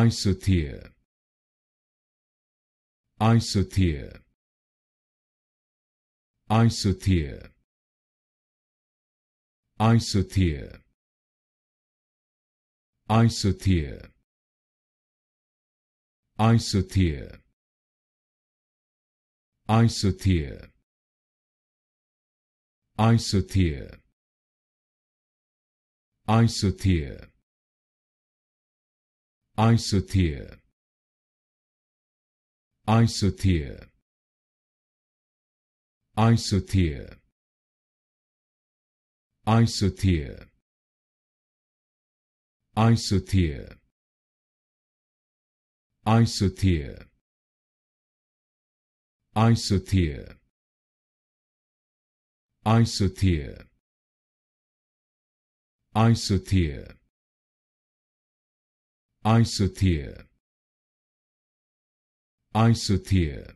isothea isothea isothea isothea isothea isothea isothea isothea isothea isothea isothea isothea isothea isothea isothea isothea isothea isothea isothea isothea